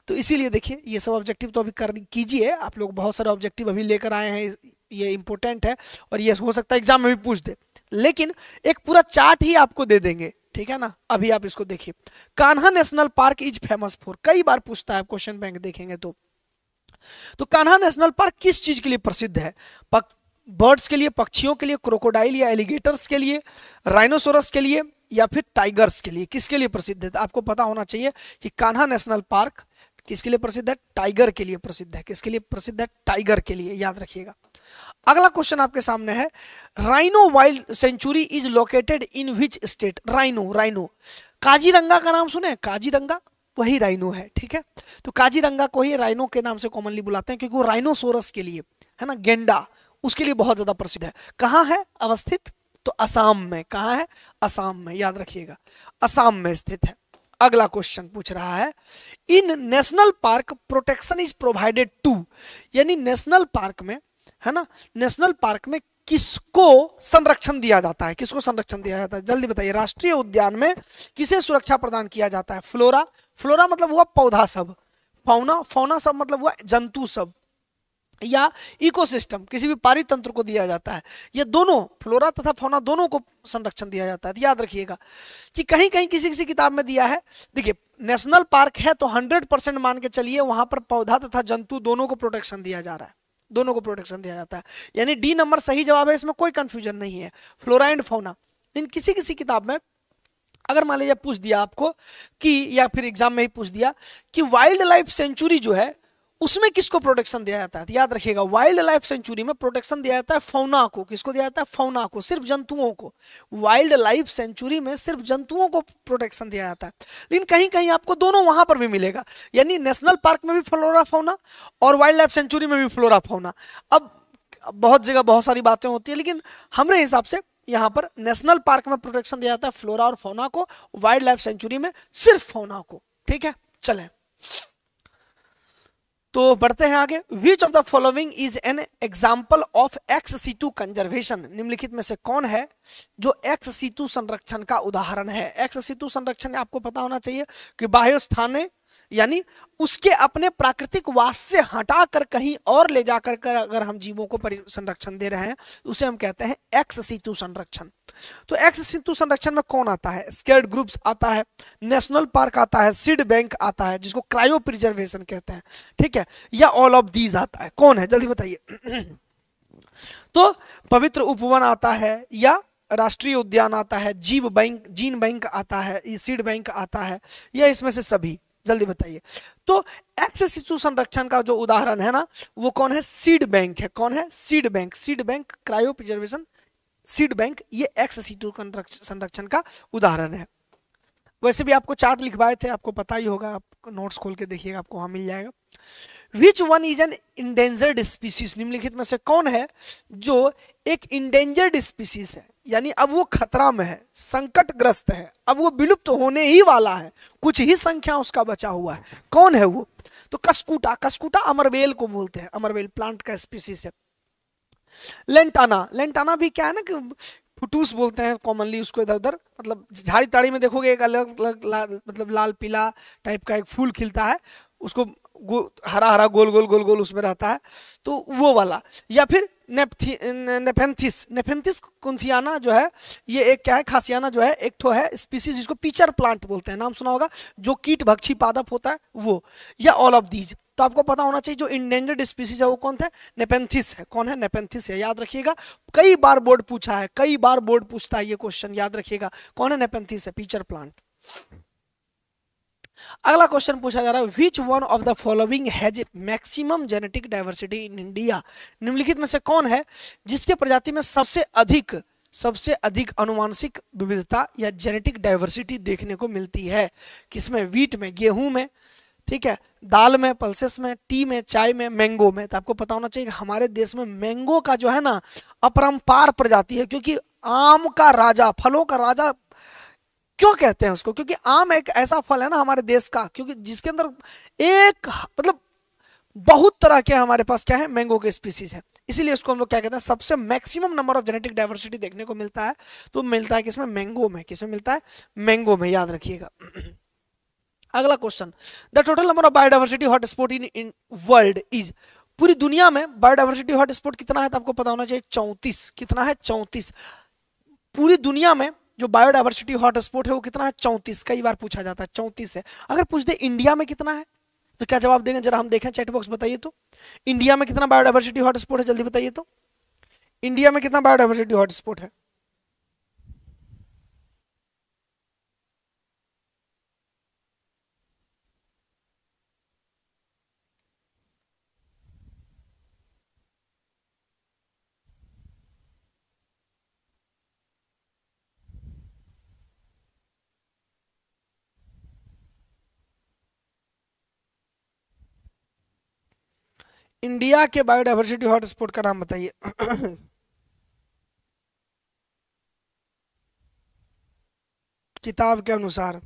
तो इसीलिए देखिए ये सब ऑब्जेक्टिव तो अभी कर कीजिए आप लोग बहुत सारे ऑब्जेक्टिव अभी लेकर आए हैं ये इंपॉर्टेंट है और ये हो सकता है एग्जाम में भी पूछ दे लेकिन एक पूरा चार्ट ही आपको दे देंगे ठीक है ना अभी आप इसको देखिए Kanha national park is famous for कई बार पूछता है क्वेश्चन बैंक देखेंगे तो तो कान्हा नेशनल पार्क किस चीज के लिए प्रसिद्ध है पक, बर्ड्स के लिए पक्षियों के लिए क्रोकोडाइल या एलिगेटर्स के लिए राइनोसोरस के लिए या फिर टाइगर्स के लिए किसके लिए प्रसिद्ध है आपको पता होना चाहिए कि कान्हा नेशनल पार्क किसके लिए प्रसिद्ध है टाइगर के लिए प्रसिद्ध है किसके लिए प्रसिद्ध है टाइगर के लिए याद रखिएगा अगला क्वेश्चन आपके सामने है rhino wild sanctuary is located in which state rhino rhino Kaziranga का नाम सुने काजीरंगा वही राइनो है ठीक है तो काजीरंगा को ही राइनो के नाम से कॉमनली बुलाते हैं क्योंकि वो राइनोसोरस के लिए है ना गेंडा उसके लिए बहुत ज्यादा प्रसिद्ध है कहाँ है अवस्थित तो असम में कहा है असम में याद रखिएगा असम में स्थित है अगला क्वेश्चन पूछ रहा है in national park protection is provided to यानी नेशनल पार्क में है ना नेशनल पार्क में किसको संरक्षण दिया जाता है किसको संरक्षण दिया जाता है जल्दी बताइए राष्ट्रीय उद्यान में किसे सुरक्षा प्रदान किया जाता है फ्लोरा फ्लोरा मतलब हुआ पौधा सब फौना फौना सब मतलब हुआ जंतु सब या इकोसिस्टम किसी भी पारितंत्र को दिया जाता है ये दोनों फ्लोरा तथा फौना दोनों को संरक्षण दिया जाता है तो याद रखिएगा कि कहीं कहीं किसी किसी किताब में दिया है देखिए नेशनल पार्क है तो 100 परसेंट मान के चलिए वहां पर पौधा तथा जंतु दोनों को प्रोटेक्शन दिया जा रहा है दोनों को प्रोटेक्शन दिया जाता है यानी डी नंबर सही जवाब है इसमें कोई कंफ्यूजन नहीं है फ्लोरा एंड फोना इन किसी किसी किताब में अगर मान लीजिए पूछ दिया आपको कि या फिर एग्जाम में ही पूछ दिया कि वाइल्ड लाइफ सेंचुरी जो है उसमें किसको प्रोटेक्शन दिया जाता है याद रखिएगा वाइल्ड लाइफ सेंचुरी में प्रोटेक्शन दिया जाता है फौना को किसको दिया जाता है फौना को सिर्फ जंतुओं को वाइल्ड लाइफ सेंचुरी में सिर्फ जंतुओं को प्रोटेक्शन दिया जाता है लेकिन कहीं कहीं आपको दोनों वहां पर भी मिलेगा यानी नेशनल पार्क में भी फ्लोरा फौना और वाइल्ड लाइफ सेंचुरी में भी फ्लोरा फौना अब बहुत जगह बहुत सारी बातें होती है लेकिन हमारे हिसाब से यहाँ पर नेशनल पार्क में प्रोटेक्शन दिया जाता है फ्लोरा और फौना को वाइल्ड लाइफ सेंचुरी में सिर्फ फौना को ठीक है चले तो बढ़ते हैं आगे which of the following is an example of ex situ conservation निम्नलिखित में से कौन है जो एक्स सीतु संरक्षण का उदाहरण है एक्स सीतु संरक्षण आपको पता होना चाहिए कि बाह्य स्थाने यानी उसके अपने प्राकृतिक वास से हटा कर कहीं और ले जाकर कर अगर हम जीवों को संरक्षण दे रहे हैं उसे हम कहते हैं एक्स सीतु संरक्षण तो एक्स सीतु संरक्षण में कौन आता है स्केर्ड ग्रुप्स आता है नेशनल पार्क आता है सीड बैंक आता है जिसको क्रायो प्रिजर्वेशन कहते हैं ठीक है या ऑल ऑफ दीज आता है कौन है जल्दी बताइए तो पवित्र उपवन आता है या राष्ट्रीय उद्यान आता है जीव बैंक जीन बैंक आता है सीड बैंक आता है या इसमें से सभी जल्दी बताइए तो एक्स शिशु संरक्षण का जो उदाहरण है ना वो कौन है सीड बैंक है कौन है seed bank seed bank cryopreservation seed bank ये एक्स शिशु संरक्षण का उदाहरण है वैसे भी आपको चार्ट लिखवाए थे आपको पता ही होगा आप नोट्स खोल के देखिएगा आपको वहाँ मिल जाएगा which one is an endangered species निम्नलिखित में से कौन है जो एक इंडेंजर्ड स्पीसीज है यानी अब वो खतरा में है संकटग्रस्त है अब वो विलुप्त तो होने ही वाला है कुछ ही संख्या उसका बचा हुआ है कौन है वो तो कसकूटा कसकूटा अमरवेल को बोलते हैं अमरवेल प्लांट का स्पीसीस है लेंटाना लेंटाना भी क्या है ना कि फुटूस बोलते हैं कॉमनली उसको इधर उधर मतलब झाड़ी ताड़ी में देखोगे एक अलग अलग मतलब, मतलब लाल पीला टाइप का एक फूल खिलता है उसको हरा हरा गोल गोल गोल गोल उसमें रहता है तो वो वाला या फिर नेपथी नेपेंथिस नेपेंथिस कुंथियाना जो है ये एक क्या है खासियाना जो है एक ठो है स्पीसीज जिसको पीचर प्लांट बोलते हैं नाम सुना होगा जो कीट भक्षी पादप होता है वो या ऑल ऑफ दीज तो आपको पता होना चाहिए जो इंडेंजर्ड स्पीसीज है वो कौन थे नेपेंथिस है कौन है नेपेंथिस है याद रखिएगा कई बार बोर्ड पूछा है कई बार बोर्ड पूछता है ये क्वेश्चन याद रखिएगा कौन है नेपेंथिस है पीचर प्लांट अगला क्वेश्चन पूछा जा रहा है which one of the following has maximum genetic diversity in India निम्नलिखित में से कौन है जिसके प्रजाति में सबसे अधिक सबसे अधिक अनुवांशिक विविधता या जेनेटिक डाइवर्सिटी देखने को मिलती है किसमें वीट में गेहूं में ठीक है दाल में पल्सेस में टी में चाय में मैंगो में तो आपको पता होना चाहिए कि हमारे देश में मैंगो का जो है ना अपरम्पार प्रजाति है क्योंकि आम का राजा फलों का राजा क्यों कहते हैं उसको क्योंकि आम एक ऐसा फल है ना हमारे देश का क्योंकि जिसके अंदर एक मतलब बहुत तरह के हमारे पास क्या है मैंगो के स्पीसीज है इसीलिए इसको हम लोग क्या कहते हैं सबसे maximum number of genetic diversity देखने को मिलता है तो मिलता है किसमें मैंगो में किसमें मिलता है मैंगो में याद रखिएगा अगला question the total number of biodiversity hotspot in in world is पूरी दुनिया में बायोडाइवर्सिटी हॉटस्पॉट कितना है तो आपको पता होना चाहिए चौंतीस कितना है चौंतीस पूरी दुनिया में जो बायोडाइवर्सिटी हॉटस्पॉट है वो कितना है चौंतीस कई बार पूछा जाता है चौंतीस है अगर पूछ दे इंडिया में कितना है तो क्या जवाब देंगे जरा हम देखें चैट बॉक्स बताइए तो इंडिया में कितना बायोडाइवर्सिटी हॉटस्पॉट है जल्दी बताइए तो इंडिया में कितना बायोडाइवर्सिटी हॉटस्पॉट है इंडिया के बायोडाइवर्सिटी हॉटस्पॉट का नाम बताइए किताब के अनुसार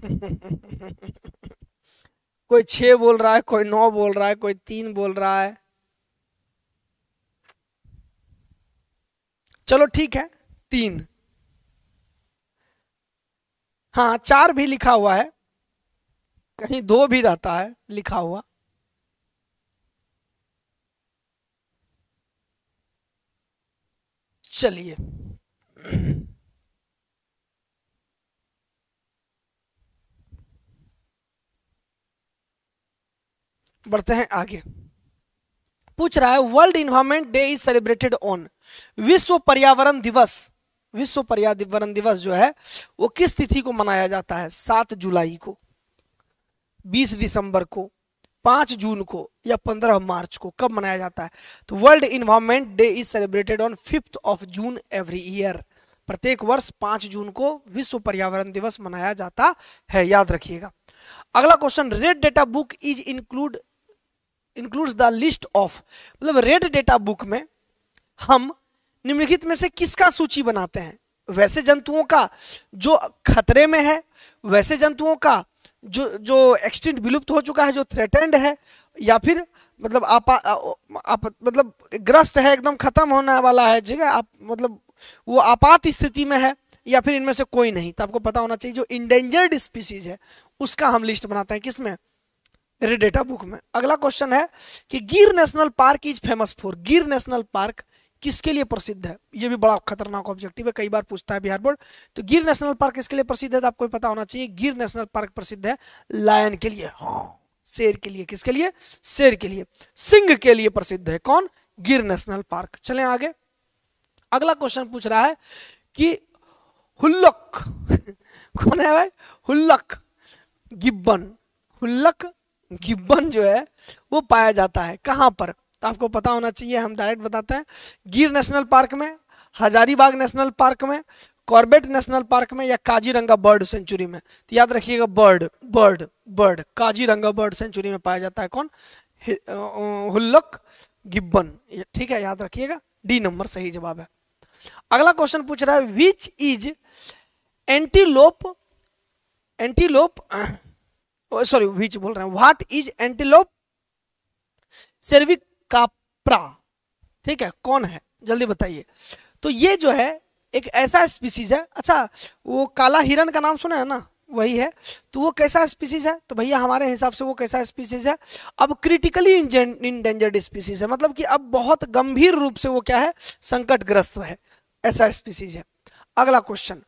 कोई छ बोल रहा है कोई नौ बोल रहा है कोई तीन बोल रहा है चलो ठीक है तीन हाँ चार भी लिखा हुआ है कहीं दो भी रहता है लिखा हुआ चलिए बढ़ते हैं आगे पूछ रहा है world environment day is celebrated on विश्व पर्यावरण दिवस विश्व पर्यावरण दिवस जो है वो किस तिथि को मनाया जाता है सात जुलाई को बीस दिसंबर को पांच जून को या पंद्रह मार्च को कब मनाया जाता है तो world environment day is celebrated on fifth of June every year प्रत्येक वर्ष पांच जून को विश्व पर्यावरण दिवस मनाया जाता है याद रखिएगा अगला question red data book is include includes the list of मतलब रेड डेटा बुक में हम निम्नलिखित में से किसका सूची बनाते हैं वैसे जंतुओं का जो खतरे में है वैसे जंतुओं का जो जो एक्सटिंट विलुप्त हो चुका है जो थ्रेटेंड है या फिर मतलब आप, आप मतलब ग्रस्त है एकदम खत्म होने वाला है ठीक है आप मतलब वो आपात स्थिति में है या फिर इनमें से कोई नहीं तो आपको पता होना चाहिए जो इंडेंजर्ड स्पीसीज है उसका हम लिस्ट बनाते हैं किसमें रेडेटा बुक में अगला क्वेश्चन है कि Gir national park is famous for Gir national park किसके लिए प्रसिद्ध है ये भी बड़ा खतरनाक ऑब्जेक्टिव है कई बार पूछता है बिहार बोर्ड तो गिर नेशनल पार्क किसके लिए प्रसिद्ध है तो आपको पता होना चाहिए गिर नेशनल पार्क प्रसिद्ध है लायन के लिए हाँ, शेर के लिए किसके लिए शेर के लिए सिंह के लिए प्रसिद्ध है कौन गिर नेशनल पार्क चले आगे अगला क्वेश्चन पूछ रहा है कि हुल्लक कौन है भाई हुल्लक गिब्बन हुल्लक गिब्बन जो है वो पाया जाता है कहां पर तो आपको पता होना चाहिए हम डायरेक्ट बताते हैं गिर नेशनल पार्क में हजारीबाग नेशनल पार्क में कॉर्बेट नेशनल पार्क में या काजीरंगा बर्ड सेंचुरी में तो याद रखिएगा bird bird bird Kaziranga bird sanctuary में पाया जाता है कौन हुल्लक गिब्बन ठीक है याद रखिएगा डी नंबर सही जवाब है अगला क्वेश्चन पूछ रहा है which is antelope antelope sorry which बोल रहे हैं what is antelope cervicapra ठीक है कौन है जल्दी बताइए तो ये जो है एक ऐसा स्पीसीज है अच्छा वो काला हिरण का नाम सुना है ना वही है तो वो कैसा स्पीसीज है तो भैया हमारे हिसाब से वो कैसा स्पीसीज है अब क्रिटिकली इंडेंजर्ड स्पीसीज है मतलब कि अब बहुत गंभीर रूप से वो क्या है संकटग्रस्त है ऐसा स्पीसीज है अगला question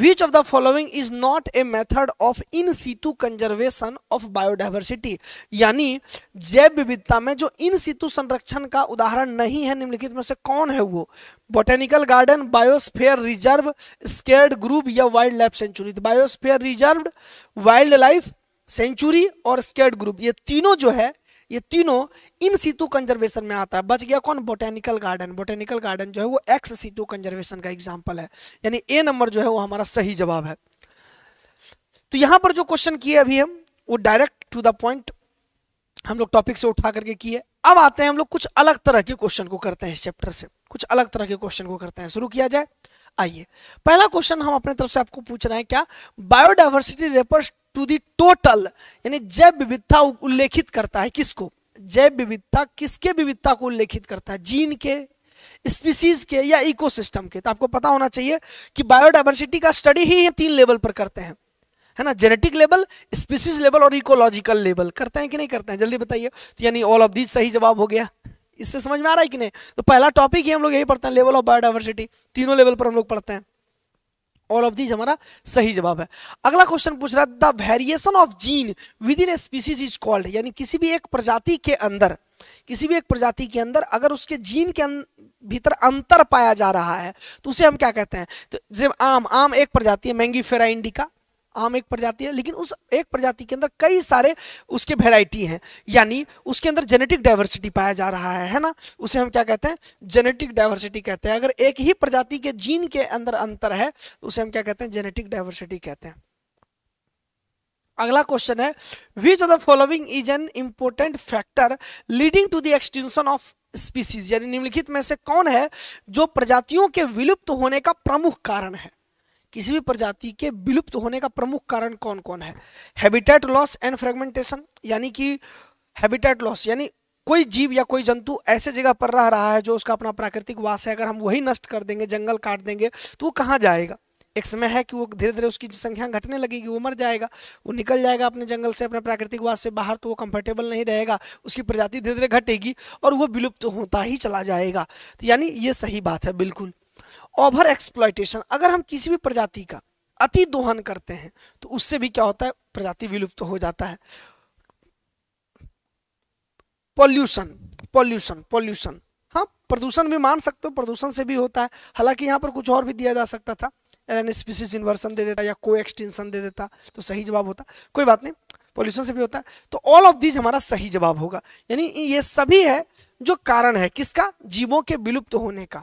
which of the following is not a method of in situ conservation of biodiversity यानी जैव विविधता में जो इन सीतु संरक्षण का उदाहरण नहीं है निम्नलिखित में से कौन है वो botanical garden biosphere reserve sacred grove या wild life sanctuary biosphere reserve wild life sanctuary और स्केर्ड ग्रुप ये तीनों जो है ये तीनों इन सीतु कंजर्वेशन में आता है बच गया कौन बोटेनिकल गार्डन बोटेनिकल गार्डन जो है वो एक्स सीतु कंजर्वेशन का एग्जाम्पल है यानी ए नंबर जो है वो हमारा सही जवाब है तो यहाँ पर जो क्वेश्चन किए अभी हम वो डायरेक्ट टू द पॉइंट हम लोग टॉपिक से उठा करके किए अब आते हैं हम लोग कुछ अलग तरह के क्वेश्चन को करते हैं इस चैप्टर से कुछ अलग तरह के क्वेश्चन को करते हैं शुरू किया जाए आइए पहला क्वेश्चन हम अपने तरफ से आपको पूछ रहे हैं क्या biodiversity refers to the total यानी जैव विविधता उल्लेखित करता है किसको जैव विविधता किसके विविधता को उल्लेखित करता है जीन के स्पीसीज के या इकोसिस्टम के तो आपको पता होना चाहिए कि बायोडाइवर्सिटी का स्टडी ही हम तीन लेवल पर करते हैं है ना जेनेटिक लेवल स्पीसीज लेवल और इकोलॉजिकल लेवल करते हैं कि नहीं करते हैं जल्दी बताइए तो यानी ऑल ऑफ दीज सही जवाब हो गया इससे समझ में आ रहा है कि नहीं तो पहला टॉपिक ही हम लोग यही पढ़ते हैं लेवल ऑफ बायोडाइवर्सिटी तीनों लेवल पर हम लोग पढ़ते हैं ऑल ऑफ दीज हमारा सही जवाब है अगला क्वेश्चन पूछ रहा है the variation of gene within a species is called यानी किसी भी एक प्रजाति के अंदर किसी भी एक प्रजाति के अंदर अगर उसके जीन के अं-, भीतर अंतर पाया जा रहा है तो उसे हम क्या कहते हैं तो जब आम आम एक प्रजाति है मैंगी फेरा इंडिका आम एक प्रजाति है लेकिन उस एक प्रजाति के अंदर कई सारे उसके वेराइटी हैं यानी उसके अंदर जेनेटिक डाइवर्सिटी पाया जा रहा है है ना उसे हम क्या कहते हैं जेनेटिक डाइवर्सिटी कहते हैं अगर एक ही प्रजाति के जीन के अंदर अंतर है तो उसे हम क्या कहते हैं जेनेटिक डाइवर्सिटी कहते हैं अगला क्वेश्चन है which of the following is an important factor leading to the extinction of species यानी निम्नलिखित में से कौन है जो प्रजातियों के विलुप्त होने का प्रमुख कारण है किसी भी प्रजाति के विलुप्त होने का प्रमुख कारण कौन कौन है हैबिटेट लॉस एंड फ्रेगमेंटेशन यानी कि हैबिटेट लॉस यानी कोई जीव या कोई जंतु ऐसे जगह पर रह रहा है जो उसका अपना प्राकृतिक वास है अगर हम वही नष्ट कर देंगे जंगल काट देंगे तो वो कहाँ जाएगा एक समय है कि वो धीरे धीरे उसकी संख्या घटने लगेगी वो मर जाएगा वो निकल जाएगा अपने जंगल से अपने प्राकृतिक वास से बाहर तो वो कंफर्टेबल नहीं रहेगा उसकी प्रजाति धीरे धीरे घटेगी और वो विलुप्त तो होता ही चला जाएगा तो यानी ये सही बात है बिल्कुल ओवर एक्सप्लाइटेशन अगर हम किसी भी प्रजाति का अति दोहन करते हैं तो उससे भी क्या होता है प्रजाति विलुप्त तो हो जाता है पॉल्यूशन पॉल्यूशन पॉल्यूशन हाँ प्रदूषण भी मान सकते हो प्रदूषण से भी होता है हालांकि यहाँ पर कुछ और भी दिया जा सकता था स्पीसीज इन्वर्सन दे देता या को एक्सटेंशन दे देता तो सही जवाब होता कोई बात नहीं पॉल्यूशन से भी होता है तो ऑल ऑफ दीज हमारा सही जवाब होगा यानी ये सभी है जो कारण है किसका जीवों के विलुप्त होने का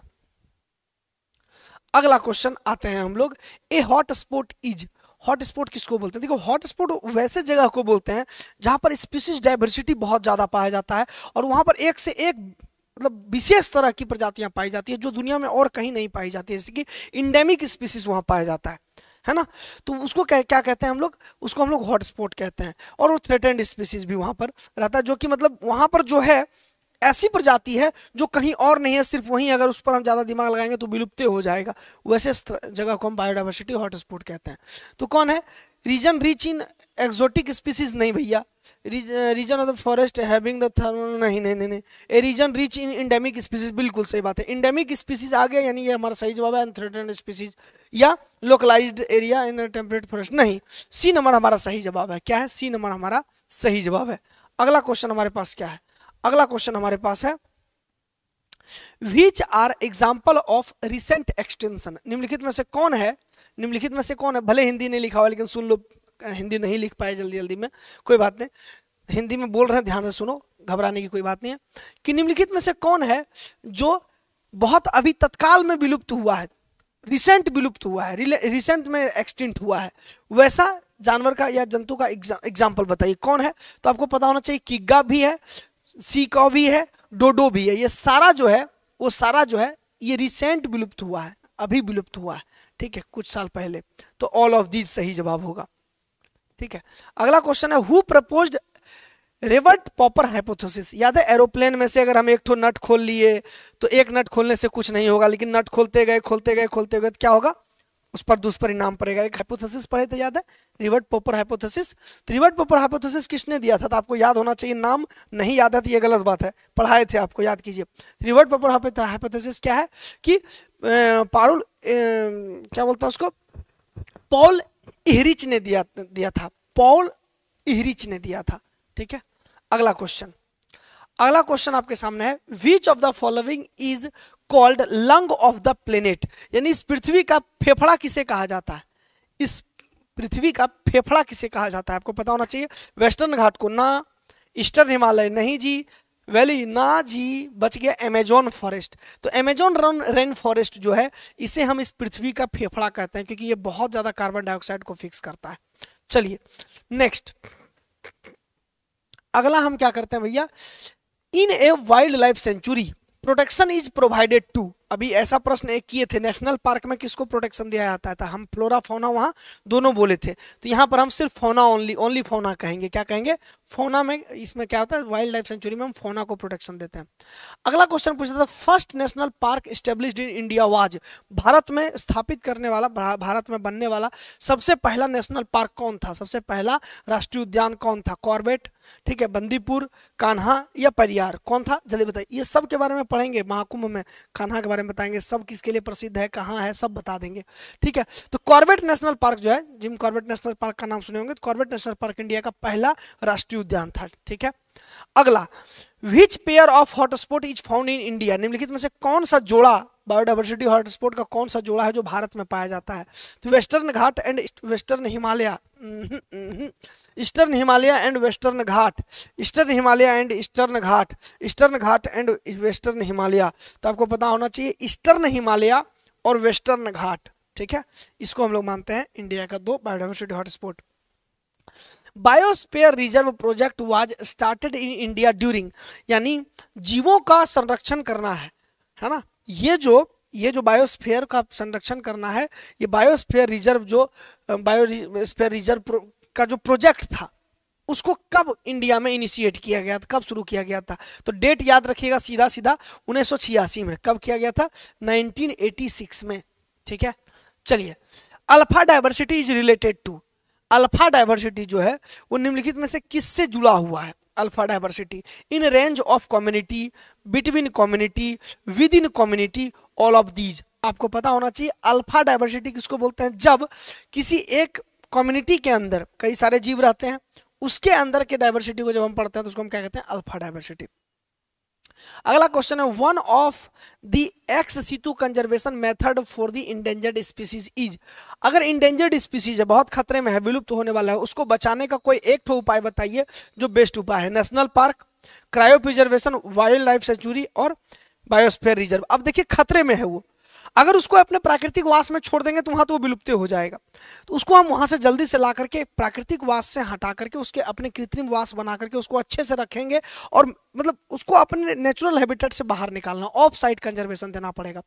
अगला क्वेश्चन आते हैं हम लोग a hot spot is hot spot किसको बोलते हैं देखो हॉट स्पॉट वैसे जगह को बोलते हैं जहाँ पर स्पीसीज डाइवर्सिटी बहुत ज़्यादा पाया जाता है और वहाँ पर एक से एक मतलब विशेष तरह की प्रजातियाँ पाई जाती है जो दुनिया में और कहीं नहीं पाई जाती है जैसे कि इंडेमिक स्पीसीज वहाँ पाया जाता है है ना तो उसको क्या क्या कहते हैं हम लोग उसको हम लोग हॉटस्पॉट कहते हैं और वो थ्रेटेंड स्पीसीज भी वहाँ पर रहता है जो कि मतलब वहाँ पर जो है ऐसी प्रजाति है जो कहीं और नहीं है सिर्फ वहीं अगर उस पर हम ज़्यादा दिमाग लगाएंगे तो विलुप्त हो जाएगा वैसे जगह को हम बायोडाइवर्सिटी हॉटस्पॉट कहते हैं तो कौन है region rich in exotic species नहीं भैया region of the forest having the thermal नहीं नहीं नहीं a region rich in endemic species बिल्कुल सही बात है इंडेमिक स्पीसीज आ गया यानी ये हमारा सही जवाब है अनथ्रेटेड स्पीसीज या localized area in temperate forest नहीं सी नंबर हमारा सही जवाब है क्या है सी नंबर हमारा सही जवाब है अगला क्वेश्चन हमारे पास क्या है अगला क्वेश्चन हमारे पास है which are example of recent extinction निम्नलिखित में से कौन है निम्नलिखित में से कौन है भले हिंदी नहीं लिखा हुआ लेकिन सुन लो हिंदी नहीं लिख पाए जल्दी जल्दी में कोई बात नहीं हिंदी में बोल रहे हैं ध्यान से सुनो घबराने की कोई बात नहीं है कि निम्नलिखित में से कौन है जो बहुत अभी तत्काल में विलुप्त हुआ है रिसेंट विलुप्त हुआ है रिसेंट में एक्सटिंट हुआ है वैसा जानवर का या जंतु का एग्जाम्पल बताइए कौन है तो आपको पता होना चाहिए किग्गा भी है सीकॉ भी है डोडो भी है ये सारा जो है वो सारा जो है ये रिसेंट विलुप्त हुआ है अभी विलुप्त हुआ है ठीक है कुछ साल पहले तो ऑल ऑफ दीज सही जवाब होगा ठीक है अगला क्वेश्चन है who propose rivet popper hypothesis याद है एरोप्लेन में से अगर हम एक ठो नट खोल लिए तो एक नट खोलने से कुछ नहीं होगा लेकिन नट खोलते गए खोलते गए खोलते गए तो क्या होगा उस पर दुष्परिणाम पड़ेगा एक हाइपोथेसिस पढ़े थे याद है रिवर्ट पोपर हाइपोथेसिस रिवर्ट पोपर हाइपोथेसिस किसने दिया था तो आपको याद होना चाहिए नाम नहीं याद है तो ये गलत बात है पढ़ाए थे आपको याद कीजिए रिवर्ट पोपर हाइपोथेसिस क्या है कि पारुल क्या बोलता है उसको पॉल इहरिच ने दिया दिया था पॉल इहरिच ने दिया था ठीक है अगला क्वेश्चन अगला क्वेश्चन आपके सामने है which of the following is called lung of the planet यानी इस पृथ्वी का फेफड़ा किसे कहा जाता है इस पृथ्वी का फेफड़ा किसे कहा जाता है आपको पता होना चाहिए वेस्टर्न घाट को ना ईस्टर्न हिमालय नहीं जी वैली ना जी बच गया अमेजोन फॉरेस्ट तो अमेजोन रन रेन फॉरेस्ट जो है इसे हम इस पृथ्वी का फेफड़ा कहते हैं क्योंकि ये बहुत ज़्यादा कार्बन डाइऑक्साइड को फिक्स करता है चलिए नेक्स्ट अगला हम क्या करते हैं भैया in a wild life sanctuary protection is provided to अभी ऐसा प्रश्न एक किए थे नेशनल पार्क में किसको प्रोटेक्शन दिया जाता था तो हम फ्लोरा फोना वहाँ दोनों बोले थे तो यहाँ पर हम सिर्फ फोना ओनली ओनली फोना कहेंगे क्या कहेंगे फोना में इसमें क्या होता है वाइल्ड लाइफ सेंचुरी में हम फोना को प्रोटेक्शन देते हैं अगला क्वेश्चन पूछा था first national park establish in India was भारत में स्थापित करने वाला भारत में बनने वाला सबसे पहला नेशनल पार्क कौन था सबसे पहला राष्ट्रीय उद्यान कौन था कॉर्बेट ठीक है बंदीपुर कान्हा या परियार कौन था जल्दी बताइए ये सब के बारे में पढ़ेंगे महाकुंभ में कान्हा के बारे बारे में बताएंगे सब किसके लिए प्रसिद्ध है कहाँ है सब बता देंगे ठीक है तो कॉर्बेट नेशनल पार्क जो है जिम कॉर्बेट नेशनल पार्क का नाम सुने होंगे तो कॉर्बेट नेशनल पार्क इंडिया का पहला राष्ट्रीय उद्यान था ठीक है अगला which pair of hotspot is found in India निम्नलिखित में से कौन सा जोड़ा बायोडाइवर्सिटी हॉटस्पॉट का कौन सा जोड़ा है जो भारत में पाया जाता है तो western Ghat and western Himalaya eastern Himalaya and western Ghat eastern Himalaya and eastern Ghat eastern Ghat and western Himalaya तो आपको पता होना चाहिए ईस्टर्न हिमालय और वेस्टर्न घाट ठीक है इसको हम लोग मानते हैं इंडिया का दो biodiversity hotspot biosphere reserve project was started in India during यानी जीवों का संरक्षण करना है है ना ये जो ये जो बायोस्फीयर का संरक्षण करना है ये बायोस्फीयर रिजर्व जो बायोस्फीयर रिजर्व का जो प्रोजेक्ट था उसको कब इंडिया में इनिशिएट किया गया था कब शुरू किया गया था तो डेट याद रखिएगा सीधा सीधा उन्नीस में कब किया गया था 1986 में ठीक है चलिए alpha diversity is related to alpha diversity जो है वो निम्नलिखित में से किससे जुड़ा हुआ है diversity in range of community between community within community all of these आपको पता होना चाहिए अल्फा डाइवर्सिटी किसको बोलते हैं जब किसी एक कम्युनिटी के अंदर कई सारे जीव रहते हैं उसके अंदर के डाइवर्सिटी को जब हम पढ़ते हैं तो उसको हम क्या कहते हैं अल्फा डाइवर्सिटी अगला क्वेश्चन है one of the ex situ conservation method for the endangered species is अगर इंडेंजर्ड स्पीसीज है बहुत खतरे में है विलुप्त होने वाला है उसको बचाने का कोई एक ठो उपाय बताइए जो बेस्ट उपाय है national park cryopreservation wild life sanctuary और बायोस्फेयर रिजर्व अब देखिए खतरे में है वो अगर उसको अपने प्राकृतिक वास में छोड़ देंगे तो वहाँ तो वो विलुप्त हो जाएगा तो उसको हम वहाँ से जल्दी से ला करके प्राकृतिक वास से हटा करके उसके अपने कृत्रिम वास बना करके उसको अच्छे से रखेंगे और मतलब उसको अपने नेचुरल हैबिटेट से बाहर निकालना ऑफ साइड कंजर्वेशन देना पड़ेगा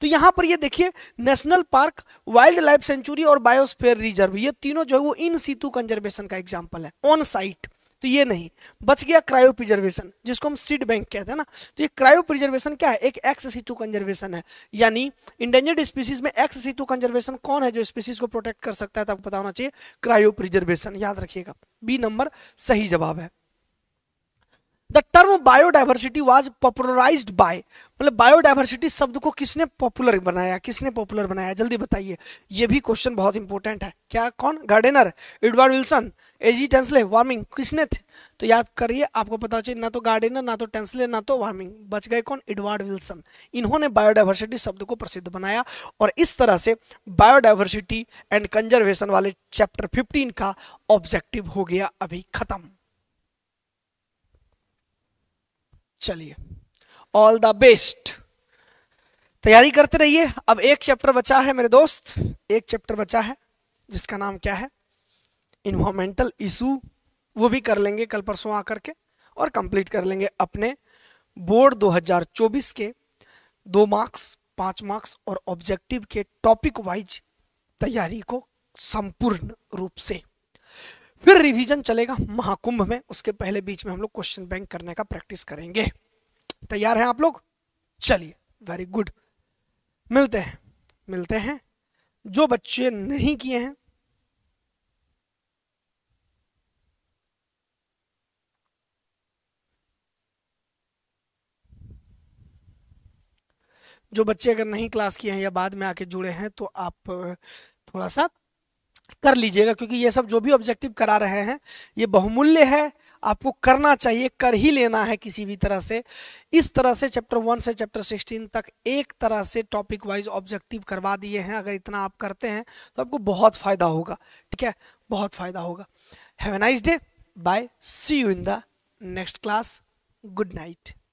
तो यहाँ पर ये देखिए national park wild life sanctuary और बायोस्फेयर रिजर्व ये तीनों जो है वो इन सीतु कंजर्वेशन का एग्जाम्पल है ऑन साइट तो ये नहीं बच गया क्रायो प्रिजर्वेशन जिसको हम सीड बैंक कहते हैं ना तो ये क्रायो प्रिजर्वेशन क्या है एक एक्स सीतु कंजर्वेशन है यानी इंडेंजर्ड स्पीसीज में एक्स सीतु कंजर्वेशन कौन है जो स्पीसीज को प्रोटेक्ट कर सकता है तो आपको बताना चाहिए क्रायो प्रिजर्वेशन याद रखिएगा बी नंबर सही जवाब है the term biodiversity was popularise by मतलब बायोडाइवर्सिटी शब्द को किसने पॉपुलर बनाया किसने पॉपुलर बनाया जल्दी बताइए ये भी क्वेश्चन बहुत इंपॉर्टेंट है क्या कौन Gardner Edward Wilson AG Tansley Warming किसने थे तो याद करिए आपको पता चाहिए ना तो गार्डेनर ना तो टेंसले ना तो वार्मिंग बच गए कौन एडवर्ड विल्सन इन्होंने बायोडाइवर्सिटी शब्द को प्रसिद्ध बनाया और इस तरह से बायोडाइवर्सिटी एंड कंजर्वेशन वाले चैप्टर 15 का ऑब्जेक्टिव हो गया अभी खत्म चलिए ऑल द बेस्ट तैयारी करते रहिए अब एक चैप्टर बचा है मेरे दोस्त एक चैप्टर बचा है जिसका नाम क्या है इन्वामेंटल इशू वो भी कर लेंगे कल परसों आकर के और कंप्लीट कर लेंगे अपने बोर्ड 2024 के दो मार्क्स पाँच मार्क्स और ऑब्जेक्टिव के टॉपिक वाइज तैयारी को संपूर्ण रूप से फिर रिवीजन चलेगा महाकुंभ में उसके पहले बीच में हम लोग क्वेश्चन बैंक करने का प्रैक्टिस करेंगे तैयार हैं आप लोग चलिए वेरी गुड मिलते हैं मिलते हैं जो बच्चे नहीं किए हैं जो बच्चे अगर नहीं क्लास किए हैं या बाद में आके जुड़े हैं तो आप थोड़ा सा कर लीजिएगा क्योंकि ये सब जो भी ऑब्जेक्टिव करा रहे हैं ये बहुमूल्य है आपको करना चाहिए कर ही लेना है किसी भी तरह से इस तरह से चैप्टर वन से चैप्टर सिक्सटीन तक एक तरह से टॉपिक वाइज ऑब्जेक्टिव करवा दिए हैं अगर इतना आप करते हैं तो आपको बहुत फ़ायदा होगा ठीक है बहुत फ़ायदा होगा have a nice day bye see you in the next class good night